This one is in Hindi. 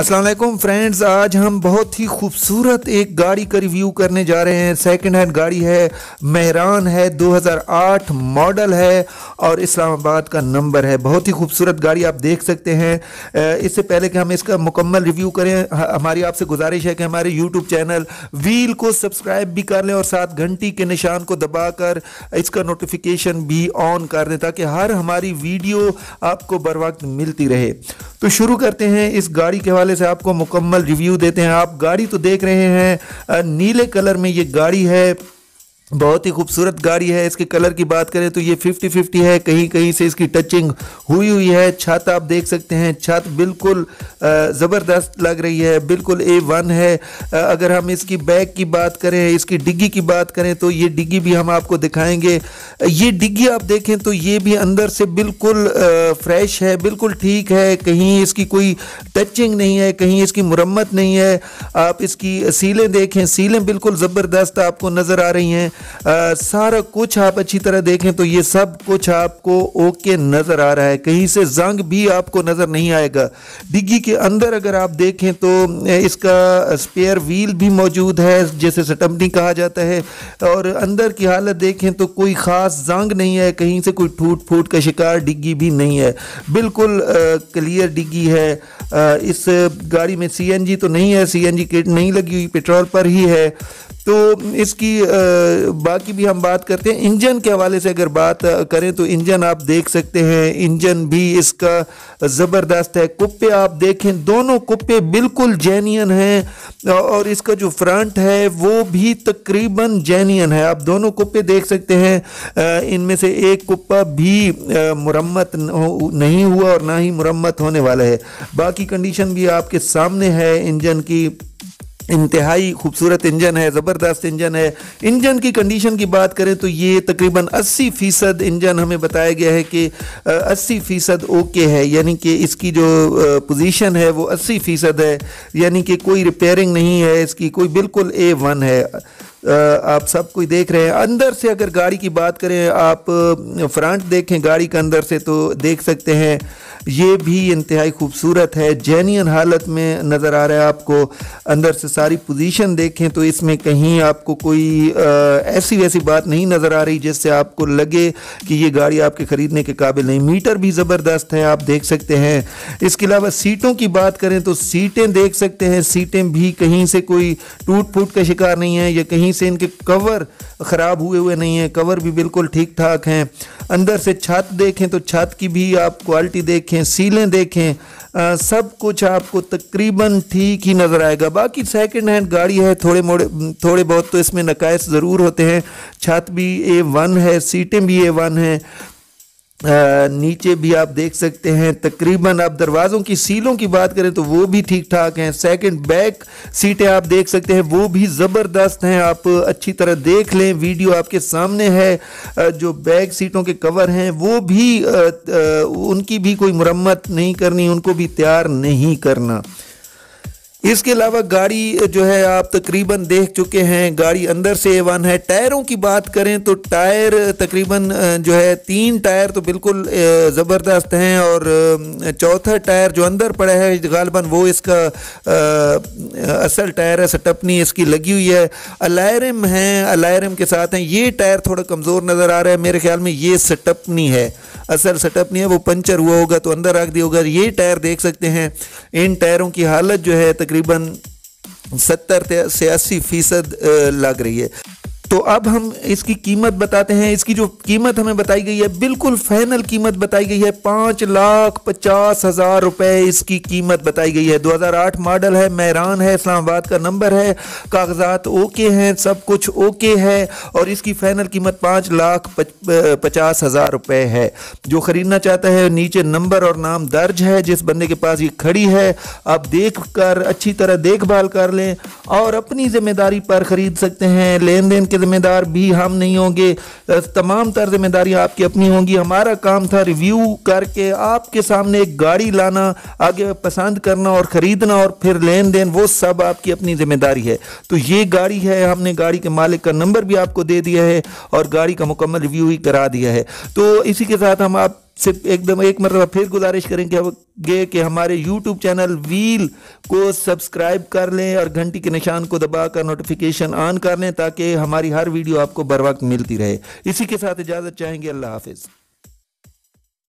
असलम फ्रेंड्स आज हम बहुत ही खूबसूरत एक गाड़ी का रिव्यू करने जा रहे हैं सेकंड हैंड गाड़ी है मेहरान है 2008 मॉडल है और इस्लामाबाद का नंबर है बहुत ही खूबसूरत गाड़ी आप देख सकते हैं इससे पहले कि हम इसका मुकम्मल रिव्यू करें हमारी आपसे गुजारिश है कि हमारे यूट्यूब चैनल व्हील को सब्सक्राइब भी कर लें और साथ घंटी के निशान को दबा कर इसका नोटिफिकेशन भी ऑन कर दें ताकि हर हमारी वीडियो आपको बर मिलती रहे तो शुरू करते हैं इस गाड़ी के हवाले हवाले से आपको मुकम्मल रिव्यू देते हैं आप गाड़ी तो देख रहे हैं नीले कलर में ये गाड़ी है बहुत ही खूबसूरत गाड़ी है इसके कलर की बात करें तो ये 50 50 है कहीं कहीं से इसकी टचिंग हुई हुई है छत आप देख सकते हैं छत बिल्कुल ज़बरदस्त लग रही है बिल्कुल ए वन है अगर हम इसकी बैग की बात करें इसकी डिग्गी की बात करें तो ये डिग्गी भी हम आपको दिखाएंगे ये डिग्गी आप देखें तो ये भी अंदर से बिल्कुल फ्रेश है बिल्कुल ठीक है कहीं इसकी कोई टचिंग नहीं है कहीं इसकी मुरम्मत नहीं है आप इसकी सीलें देखें सीलें बिल्कुल ज़बरदस्त आपको नज़र आ रही हैं आ, सारा कुछ आप अच्छी तरह देखें तो ये सब कुछ आपको ओके नज़र आ रहा है कहीं से जंग भी आपको नज़र नहीं आएगा डिग्गी के अंदर अगर आप देखें तो इसका स्पेयर व्हील भी मौजूद है जैसे सटमनी कहा जाता है और अंदर की हालत देखें तो कोई ख़ास जंग नहीं है कहीं से कोई टूट फूट का शिकार डिग्गी भी नहीं है बिल्कुल क्लियर डिग्गी है आ, इस गाड़ी में सी तो नहीं है सी किट नहीं लगी हुई पेट्रोल पर ही है तो इसकी बाकी भी हम बात करते हैं इंजन के हवाले से अगर बात करें तो इंजन आप देख सकते हैं इंजन भी इसका ज़बरदस्त है कुप्पे आप देखें दोनों कुप्पे बिल्कुल जैनियन हैं और इसका जो फ्रंट है वो भी तकरीबन जैनियन है आप दोनों कुप्पे देख सकते हैं इनमें से एक कुप्पा भी मुरम्मत नहीं हुआ और ना ही मुरम्मत होने वाला है बाकी कंडीशन भी आपके सामने है इंजन की इंतहाई खूबसूरत इंजन है ज़बरदस्त इंजन है इंजन की कंडीशन की बात करें तो ये तकरीबन 80 फ़ीसद इंजन हमें बताया गया है कि 80 फ़ीसद ओके है यानी कि इसकी जो पोजीशन है वो 80 फ़ीसद है यानी कि कोई रिपेयरिंग नहीं है इसकी कोई बिल्कुल ए वन है आप सब कोई देख रहे हैं अंदर से अगर गाड़ी की बात करें आप फ्रंट देखें गाड़ी के अंदर से तो देख सकते हैं ये भी इंतहाई खूबसूरत है जैनियन हालत में नज़र आ रहा है आपको अंदर से सारी पोजीशन देखें तो इसमें कहीं आपको कोई ऐसी वैसी बात नहीं नज़र आ रही जिससे आपको लगे कि ये गाड़ी आपके ख़रीदने के काबिल नहीं मीटर भी ज़बरदस्त है आप देख सकते हैं इसके अलावा सीटों की बात करें तो सीटें देख सकते हैं सीटें भी कहीं से कोई टूट फूट का शिकार नहीं है या कहीं से इनके कवर ख़राब हुए हुए नहीं है कवर भी बिल्कुल ठीक ठाक हैं अंदर से छत देखें तो छत की भी आप क्वालिटी देखें देखें सीलें देखें आ, सब कुछ आपको तकरीबन ठीक ही नज़र आएगा बाकी सेकंड हैंड गाड़ी है थोड़े मोड़े थोड़े बहुत तो इसमें नकायस ज़रूर होते हैं छत भी ए वन है सीटें भी ए वन हैं नीचे भी आप देख सकते हैं तकरीबन आप दरवाज़ों की सीलों की बात करें तो वो भी ठीक ठाक हैं सेकंड बैक सीटें आप देख सकते हैं वो भी ज़बरदस्त हैं आप अच्छी तरह देख लें वीडियो आपके सामने है जो बैक सीटों के कवर हैं वो भी उनकी भी कोई मरम्मत नहीं करनी उनको भी तैयार नहीं करना इसके अलावा गाड़ी जो है आप तकरीबन देख चुके हैं गाड़ी अंदर से ए वन है टायरों की बात करें तो टायर तकरीबन जो है तीन टायर तो बिल्कुल ज़बरदस्त हैं और चौथा टायर जो अंदर पड़ा है गालबन वो इसका असल टायर है सटपनी इसकी लगी हुई है अलायरम हैं अलायरम के साथ हैं ये टायर थोड़ा कमज़ोर नज़र आ रहा है मेरे ख्याल में ये सटपनी है असल सटपनी है वो पंचर हुआ होगा तो अंदर रख दिया होगा ये टायर देख सकते हैं इन टायरों की हालत जो है तकरीबन सत्तर से अस्सी फीसद लग रही है तो अब हम इसकी कीमत बताते हैं इसकी जो कीमत हमें बताई गई है बिल्कुल फाइनल कीमत बताई गई है पाँच लाख पचास हज़ार रुपये इसकी कीमत बताई गई है 2008 मॉडल है मैरान है इस्लामाबाद का नंबर है कागजात ओके हैं सब कुछ ओके है और इसकी फाइनल कीमत पाँच लाख पचास हज़ार रुपये है जो ख़रीदना चाहता है नीचे नंबर और नाम दर्ज है जिस बंदे के पास ये खड़ी है आप देख कर अच्छी तरह देखभाल कर लें और अपनी ज़िम्मेदारी पर ख़रीद सकते हैं लेन देन के जिम्मेदार भी हम नहीं होंगे तमाम तर जिम्मेदारियाँ आपकी अपनी होंगी हमारा काम था रिव्यू करके आपके सामने एक गाड़ी लाना आगे पसंद करना और ख़रीदना और फिर लेन देन वो सब आपकी अपनी जिम्मेदारी है तो ये गाड़ी है हमने गाड़ी के मालिक का नंबर भी आपको दे दिया है और गाड़ी का मुकम्मल रिव्यू ही करा दिया है तो इसी के साथ हम आप सिर्फ एकदम एक मरतबा फिर गुजारिश करेंगे कि हमारे यूट्यूब चैनल व्हील को सब्सक्राइब कर लें और घंटी के निशान को दबाकर नोटिफिकेशन ऑन कर लें ताकि हमारी हर वीडियो आपको बर वक्त मिलती रहे इसी के साथ इजाज़त चाहेंगे अल्लाह हाफिज़